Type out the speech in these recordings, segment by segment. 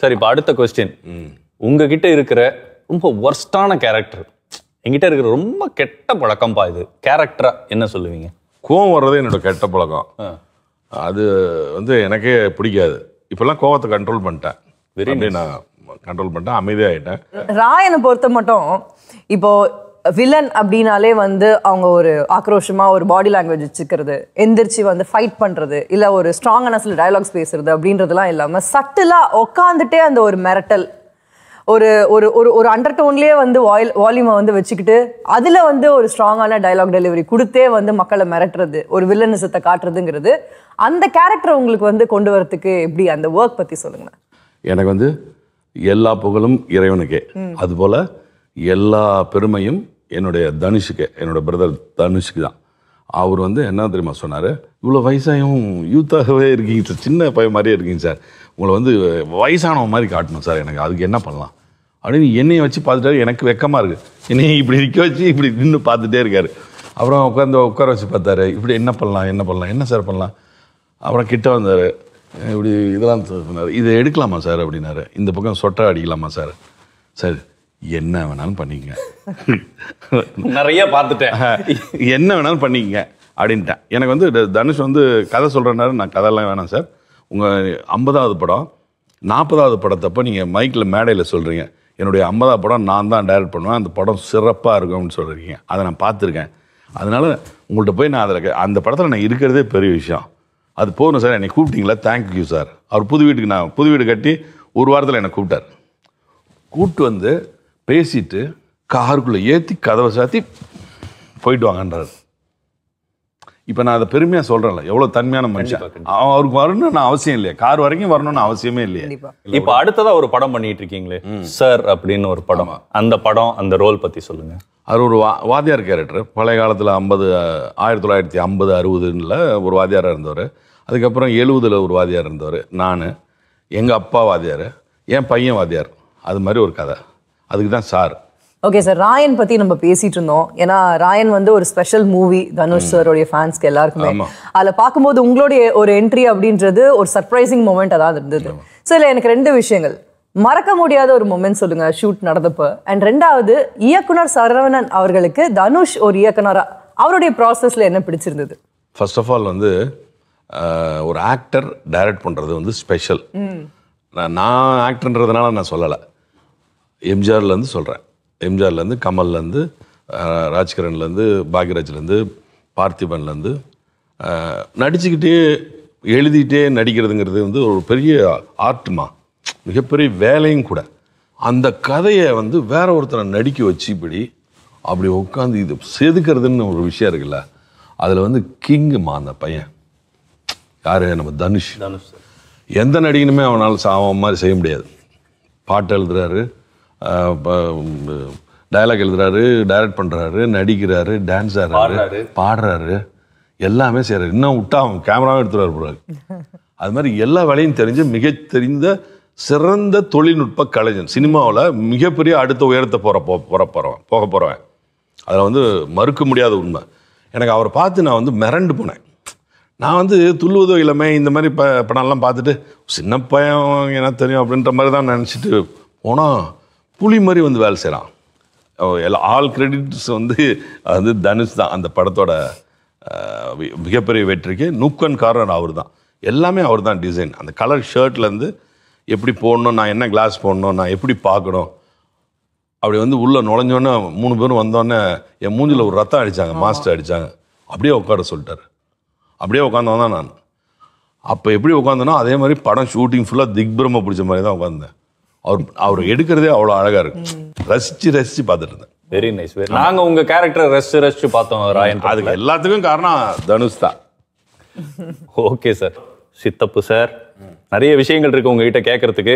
சரி இப்போ அடுத்த கொஸ்டின் உங்ககிட்ட இருக்கிற ரொம்ப ஒர்ஸ்டான கேரக்டர் எங்கிட்ட இருக்கிற ரொம்ப கெட்ட பழக்கம்ப்பா இது கேரக்டரா என்ன சொல்லுவீங்க கோவம் வர்றது என்னோட கெட்ட பழக்கம் அது வந்து எனக்கே பிடிக்காது இப்பெல்லாம் கோவத்தை கண்ட்ரோல் பண்ணிட்டேன் வெரி நான் கண்ட்ரோல் பண்ணிட்டேன் அமைதியாகிட்டேன் ராயனை பொறுத்த மட்டும் இப்போ வில்லன் அப்படின்னாலே வந்து அவங்க ஒரு ஆக்ரோஷமாக ஒரு பாடி லாங்குவேஜ் வச்சுக்கிறது எந்திரிச்சு வந்து ஃபைட் பண்ணுறது இல்லை ஒரு ஸ்ட்ராங்கான சில டயலாக்ஸ் பேசுறது அப்படின்றதுலாம் இல்லாமல் சட்டிலாக உக்காந்துட்டே அந்த ஒரு மிரட்டல் ஒரு ஒரு ஒரு ஒரு அண்டர் டோன்லேயே வந்து வாயில் வால்யூமை வந்து வச்சுக்கிட்டு அதில் வந்து ஒரு ஸ்ட்ராங்கான டைலாக் டெலிவரி கொடுத்தே வந்து மக்களை மிரட்டுறது ஒரு வில்லனிசத்தை காட்டுறதுங்கிறது அந்த கேரக்டரை உங்களுக்கு வந்து கொண்டு வரத்துக்கு எப்படி அந்த ஒர்க் பற்றி சொல்லுங்கள் எனக்கு வந்து எல்லா புகழும் இறைவனுக்கே அதுபோல் எல்லா பெருமையும் என்னுடைய தனுஷுக்கு என்னோடய பிரதர் தனுஷுக்கு தான் அவர் வந்து என்ன தெரியுமா சொன்னார் இவ்வளோ வயசாகவும் யூத்தாகவே இருக்கீங்க சார் சின்ன பையன் மாதிரியே இருக்கீங்க சார் உங்களை வந்து வயசானவ மாதிரி காட்டணும் சார் எனக்கு அதுக்கு என்ன பண்ணலாம் அப்படின்னு என்னையை வச்சு பார்த்துட்டாரு எனக்கு வெக்கமாக இருக்குது என்னையை இப்படி நிற்க வச்சு இப்படி நின்று பார்த்துட்டே இருக்கார் அப்புறம் உட்காந்து உட்கார வச்சு பார்த்தாரு இப்படி என்ன பண்ணலாம் என்ன பண்ணலாம் என்ன சார் பண்ணலாம் அப்புறம் கிட்ட வந்தார் இப்படி இதெல்லாம் சொன்னார் இதை எடுக்கலாமா சார் அப்படின்னாரு இந்த பக்கம் சொட்டை அடிக்கலாமா சார் சார் என்ன வேணாலும் பண்ணிக்கங்க நிறைய பார்த்துட்டேன் என்ன வேணாலும் பண்ணிக்கங்க அப்படின்ட்டேன் எனக்கு வந்து தனுஷ் வந்து கதை சொல்கிறனாரு நான் கதையெல்லாம் வேணாம் சார் உங்கள் ஐம்பதாவது படம் நாற்பதாவது படத்தப்போ நீங்கள் மைக்கில் மேடையில் சொல்கிறீங்க என்னுடைய ஐம்பதாவது படம் நான் தான் டைரக்ட் பண்ணுவேன் அந்த படம் சிறப்பாக இருக்கும்னு சொல்கிறீங்க அதை நான் பார்த்துருக்கேன் அதனால் உங்கள்கிட்ட போய் நான் அதில் அந்த படத்தில் நான் இருக்கிறதே பெரிய விஷயம் அது போகணும் சார் என்னை கூப்பிட்டீங்களா தேங்க்யூ சார் அவர் புது வீட்டுக்கு நான் புது வீடு கட்டி ஒரு வாரத்தில் என்னை கூப்பிட்டார் கூப்பிட்டு வந்து பேசிட்டு காருக்குள்ளே ஏற்றி கதவை சாத்தி போயிட்டு வாங்கன்றார் இப்போ நான் அதை பெருமையாக சொல்கிறேன்ல எவ்வளோ தன்மையான மனுஷன் அவருக்கு வரணும்னு அவசியம் இல்லையா கார் வரைக்கும் வரணும்னு அவசியமே இல்லையா இப்போ அடுத்ததாக ஒரு படம் பண்ணிட்டு இருக்கீங்களே சார் அப்படின்னு ஒரு படம் அந்த படம் அந்த ரோல் பற்றி சொல்லுங்க அது ஒரு வா வாத்தியார் கேரக்டர் பழைய காலத்தில் ஐம்பது ஆயிரத்தி தொள்ளாயிரத்தி ஐம்பது அறுபதுல ஒரு வாத்தியாராக இருந்தவர் அதுக்கப்புறம் எழுபதில் ஒரு வாதியார் இருந்தவர் நான் எங்கள் அப்பா வாதியார் என் பையன் வாதியார் அது மாதிரி ஒரு கதை அதுக்கு தான் சார் ஓகே சார் ராயன் பற்றி நம்ம பேசிகிட்டு இருந்தோம் ஏன்னா ராயன் வந்து ஒரு ஸ்பெஷல் மூவி தனுஷ் சாரோடைய ஃபேன்ஸ்க்கு எல்லாருக்குமே அதில் பார்க்கும்போது உங்களுடைய ஒரு என்ட்ரி அப்படின்றது ஒரு சர்ப்ரைசிங் மூமெண்ட் அதாவது இருந்தது சார் இல்லை எனக்கு ரெண்டு விஷயங்கள் மறக்க முடியாத ஒரு மூமெண்ட் சொல்லுங்க ஷூட் நடந்தப்போ அண்ட் ரெண்டாவது இயக்குனர் சரவணன் அவர்களுக்கு தனுஷ் ஒரு இயக்குனராக அவருடைய ப்ராசஸில் என்ன பிடிச்சிருந்தது ஃபர்ஸ்ட் ஆஃப் ஆல் வந்து ஒரு ஆக்டர் டைரக்ட் பண்ணுறது வந்து ஸ்பெஷல் நான் ஆக்டர்ன்றதுனால நான் சொல்லலை எம்ஜிஆர்லேருந்து சொல்கிறேன் எம்ஜிஆர்லேருந்து கமல்லேருந்து ராஜ்கிரன்லேருந்து பாக்யராஜ்லேருந்து பார்த்திபன்லேருந்து நடிச்சுக்கிட்டே எழுதிட்டே நடிக்கிறதுங்கிறது வந்து ஒரு பெரிய ஆர்ட்மா மிகப்பெரிய வேலையும் கூட அந்த கதையை வந்து வேற ஒருத்தரை நடிக்க வச்சு இப்படி அப்படி உட்காந்து இது செதுக்கிறதுன்னு ஒரு விஷயம் இருக்குல்ல அதில் வந்து கிங்குமா அந்த பையன் யார் நம்ம தனுஷ் தனுஷ் எந்த நடிகனுமே அவனால் சாவ மாதிரி செய்ய முடியாது பாட்டு எழுதுறாரு டயலாக் எழுதுறாரு டைரக்ட் பண்ணுறாரு நடிக்கிறாரு டான்ஸ் ஆடுறாரு பாடுறாரு எல்லாமே செய்கிறாரு இன்னும் விட்டா அவன் கேமராவும் எடுத்துறாரு பிறகு அது மாதிரி எல்லா வேலையும் தெரிஞ்சு மிக தெரிந்த சிறந்த தொழில்நுட்ப கலைஞன் சினிமாவில் மிகப்பெரிய அடுத்த உயரத்தை போகிற போ போகிற போகிறேன் போக போகிறவன் அதில் வந்து மறுக்க முடியாத உண்மை எனக்கு அவரை பார்த்து நான் வந்து மிரண்டு போனேன் நான் வந்து துள்ளுவதோ இல்லாமல் இந்த மாதிரி ப படம்லாம் பார்த்துட்டு சின்ன பையன் என்ன தெரியும் அப்படின்ற மாதிரி தான் நினச்சிட்டு போனால் புலி மாதிரி வந்து வேலை செய்கிறான் எல்லா ஆல் கிரெடிட்ஸ் வந்து அது வந்து தனுஷ் தான் அந்த படத்தோட மிகப்பெரிய வெற்றிக்கு நூக்கன் காரன் அவர் தான் எல்லாமே அவர் தான் டிசைன் அந்த கலர் ஷர்ட்லேருந்து எப்படி போடணும் நான் என்ன கிளாஸ் போடணும் நான் எப்படி பார்க்கணும் அப்படி வந்து உள்ளே நுழைஞ்சோன்னே மூணு பேரும் வந்தோடனே என் மூஞ்சில் ஒரு ரத்தம் அடித்தாங்க மாஸ்டர் அடித்தாங்க அப்படியே உட்கார சொல்லிட்டார் அப்படியே உட்காந்தவன் தான் நான் அப்போ எப்படி உட்காந்தனோ அதே மாதிரி படம் ஷூட்டிங் ஃபுல்லாக திக்பிரம பிடிச்ச மாதிரி தான் உட்காந்தேன் அவர் அவர் எடுக்கிறதே அவ்வளோ அழகாக இருக்கும் ரசித்து ரசித்து பார்த்துட்டு இருந்தேன் வெரி நைஸ் வெரி நாங்கள் உங்கள் கேரக்டர் ரசித்து ரசித்து பார்த்தோம் ராயன் அதுக்கு எல்லாத்துக்கும் காரணம் தனுஷ் தான் ஓகே சார் சித்தப்பு சார் நிறைய விஷயங்கள் இருக்கு உங்ககிட்ட கேட்கறதுக்கு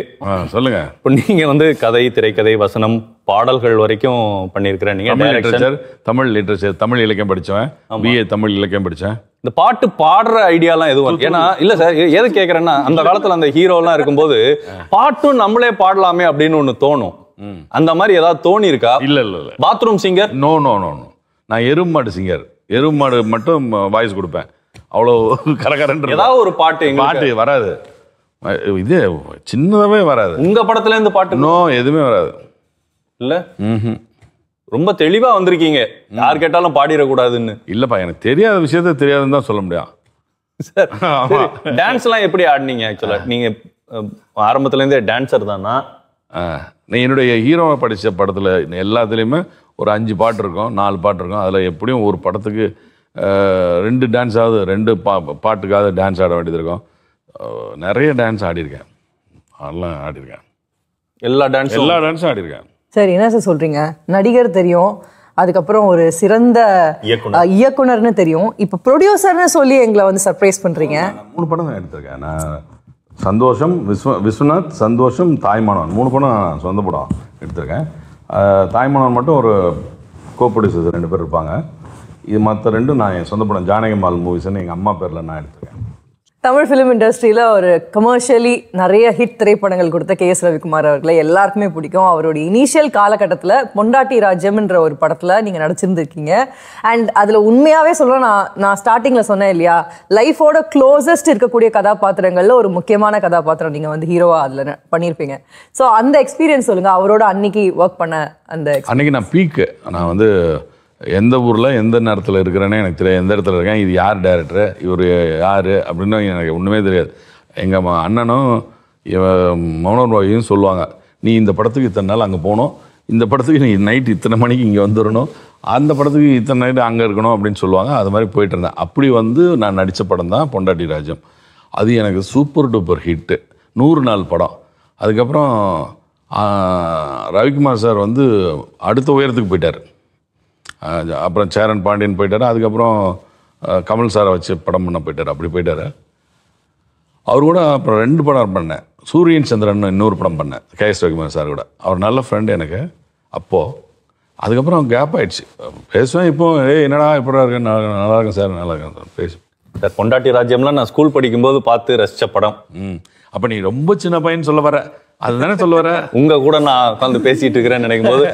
சொல்லுங்க இப்போ நீங்க வந்து கதை திரைக்கதை வசனம் பாடல்கள் வரைக்கும் பண்ணியிருக்கிற நீங்க லிட்ரேச்சர் தமிழ் லிட்ரேச்சர் தமிழ் இலக்கியம் படிச்சேன் பிஏ தமிழ் இலக்கியம் படிச்சேன் இந்த பாட்டு பாடுற ஐடியாலாம் எதுவும் ஏன்னா இல்ல சார் எது கேட்கறேன்னா அந்த காலத்துல அந்த ஹீரோலாம் இருக்கும்போது பாட்டும் நம்மளே பாடலாமே அப்படின்னு ஒன்னு தோணும் அந்த மாதிரி ஏதாவது தோணி இருக்கா இல்ல இல்ல இல்ல bathroom singer no no no no நான் எருமாடு சிங்கர் எருமாடு மட்டும் வாய்ஸ் கொடுப்பேன் அவ்வளோ கரகரன்ற ஏதாவது ஒரு பாட்டு பாட்டு வராது இது சின்னதாகவே வராது உங்கள் படத்துலேருந்து பாட்டு நோ எதுவுமே வராது இல்லை ம் ரொம்ப தெளிவாக வந்திருக்கீங்க யார் கேட்டாலும் பாடிடக்கூடாதுன்னு இல்லைப்பா எனக்கு தெரியாத விஷயத்த தெரியாதுன்னு தான் சொல்ல முடியும் சார் டான்ஸ்லாம் எப்படி ஆடினீங்க ஆக்சுவலாக நீங்கள் ஆரம்பத்துலேருந்தே டான்ஸர் தானா என்னுடைய ஹீரோவை படித்த படத்தில் எல்லாத்துலேயுமே ஒரு அஞ்சு பாட்டு இருக்கும் நாலு பாட்டு இருக்கும் அதில் எப்படியும் ஒரு படத்துக்கு ரெண்டு டான்ஸாவது ரெண்டு பா பாட்டுக்காவது டான்ஸ் ஆட வேண்டியது இருக்கும் நிறைய டான்ஸ் ஆடியிருக்கேன் அதெல்லாம் ஆடியிருக்கேன் எல்லா டான்ஸ் எல்லா டான்ஸும் ஆடியிருக்கேன் சரி என்ன சார் சொல்கிறீங்க நடிகர் தெரியும் அதுக்கப்புறம் ஒரு சிறந்த இயக்குனர்னு தெரியும் இப்போ ப்ரொடியூசர்னு சொல்லி எங்களை வந்து சர்ப்ரைஸ் பண்ணுறீங்க மூணு படம் தான் எடுத்திருக்கேன் நான் சந்தோஷம் விஸ்வ விஸ்வநாத் சந்தோஷம் தாய்மானவன் மூணு படம் நான் சொந்த படம் எடுத்திருக்கேன் தாய்மானவன் மட்டும் ஒரு கோ ப்ரொடியூசர் ரெண்டு பேர் இருப்பாங்க இது மற்ற ரெண்டும் நான் என் சொந்த படம் ஜானகிமால் மூவிஸ்ன்னு எங்கள் அம்மா பேரில் நான் எடுத்துருக்கேன் தமிழ் ஃபிலிம் இண்டஸ்ட்ரியில் ஒரு கமர்ஷியலி நிறைய ஹிட் திரைப்படங்கள் கொடுத்த கே எஸ் ரவிக்குமார் அவர்களை எல்லாருக்குமே பிடிக்கும் அவருடைய இனிஷியல் காலகட்டத்தில் பொண்டாட்டி ராஜ்யம்ன்ற ஒரு படத்தில் நீங்கள் நடிச்சிருந்துருக்கீங்க அண்ட் அதில் உண்மையாகவே சொல்ல நான் நான் ஸ்டார்டிங்கில் சொன்னேன் இல்லையா லைஃபோட க்ளோசஸ்ட் இருக்கக்கூடிய கதாபாத்திரங்களில் ஒரு முக்கியமான கதாபாத்திரம் நீங்கள் வந்து ஹீரோவாக அதில் பண்ணியிருப்பீங்க ஸோ அந்த எக்ஸ்பீரியன்ஸ் சொல்லுங்கள் அவரோட அன்னைக்கு ஒர்க் பண்ண அந்த அன்னைக்கு நான் பீக்கு நான் வந்து எந்த ஊரில் எந்த நேரத்தில் இருக்கிறேன்னே எனக்கு தெரியாது எந்த இடத்துல இருக்கேன் இது யார் டேரக்டர் இவர் யார் அப்படின்னு எனக்கு ஒன்றுமே தெரியாது எங்கள் அண்ணனும் மௌனர் பாயும் சொல்லுவாங்க நீ இந்த படத்துக்கு இத்தனை நாள் அங்கே போகணும் இந்த படத்துக்கு நீ நைட் இத்தனை மணிக்கு இங்கே வந்துடணும் அந்த படத்துக்கு இத்தனை நைட்டு அங்கே இருக்கணும் அப்படின்னு சொல்லுவாங்க அது மாதிரி போயிட்டு இருந்தேன் அப்படி வந்து நான் நடித்த படம் தான் பொண்டாட்டி ராஜம் அது எனக்கு சூப்பர் டூப்பர் ஹிட்டு நூறு நாள் படம் அதுக்கப்புறம் ரவிக்குமார் சார் வந்து அடுத்த உயரத்துக்கு போயிட்டார் அப்புறம் சேரன் பாண்டியன் போயிட்டார் அதுக்கப்புறம் கமல் சாரை வச்சு படம் பண்ண போயிட்டார் அப்படி போயிட்டார் அவர் கூட அப்புறம் ரெண்டு படம் பண்ணேன் சூரியன் சந்திரன் இன்னொரு படம் பண்ணேன் கே எஸ் ரகுமார் சார் கூட அவர் நல்ல ஃப்ரெண்டு எனக்கு அப்போது அதுக்கப்புறம் கேப் ஆகிடுச்சு பேசுவேன் இப்போ ஏய் என்னடா இப்படி இருக்கேன் நல்லா இருக்கேன் சார் நல்லா இருக்கேன் சார் பேசு சார் பொண்டாட்டி ராஜ்யம்லாம் நான் ஸ்கூல் படிக்கும்போது பார்த்து ரசித்த படம் ம் அப்போ நீ ரொம்ப சின்ன பையன் சொல்ல வர அதுதானே சொல்ல வர உங்கள் கூட நான் உட்காந்து பேசிகிட்டு இருக்கிறேன்னு நினைக்கும் போது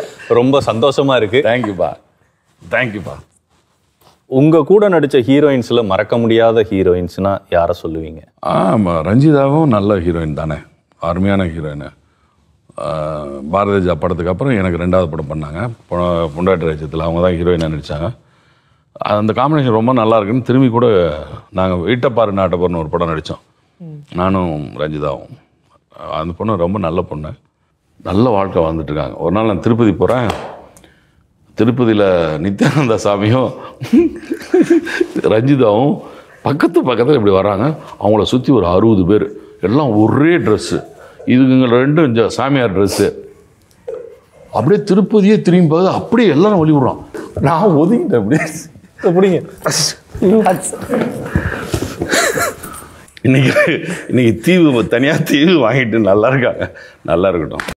ரொம்ப சந்தோஷமாக இருக்குது தேங்க்யூப்பா தேங்க்யூப்பா உங்கள் கூட நடித்த ஹீரோயின்ஸில் மறக்க முடியாத ஹீரோயின்ஸ்னால் யாரை சொல்லுவீங்க ஆமாம் ரஞ்சிதாவும் நல்ல ஹீரோயின் தானே அருமையான ஹீரோயின் பாரதிஜா படத்துக்கு அப்புறம் எனக்கு ரெண்டாவது படம் பண்ணாங்க பொண்டாட்டி ராஜ்யத்தில் அவங்க தான் ஹீரோயினாக நடித்தாங்க அந்த காம்பினேஷன் ரொம்ப நல்லா இருக்குன்னு திரும்பி கூட நாங்கள் வீட்டப்பாரு நாட்டப்பாருன்னு ஒரு படம் நடித்தோம் நானும் ரஞ்சிதாவும் அந்த பொண்ணு ரொம்ப நல்ல பொண்ணு நல்ல வாழ்க்கை வாழ்ந்துட்டுருக்காங்க ஒரு நாள் நான் திருப்பதி போகிறேன் திருப்பதியில் நித்யானந்த சாமியும் ரஞ்சிதாவும் பக்கத்து பக்கத்தில் இப்படி வராங்க அவங்கள சுற்றி ஒரு அறுபது பேர் எல்லாம் ஒரே ட்ரெஸ்ஸு இதுங்க ரெண்டும் சாமியார் ட்ரெஸ்ஸு அப்படியே திருப்பதியே திரும்பி பார்த்து அப்படியே எல்லாரும் வழிவிடுறான் நான் ஒதுங்கிட்டேன் அப்படிங்க இன்னைக்கு இன்னைக்கு தீவு தனியாக தீவு வாங்கிட்டு நல்லா இருக்காங்க நல்லா இருக்கட்டும்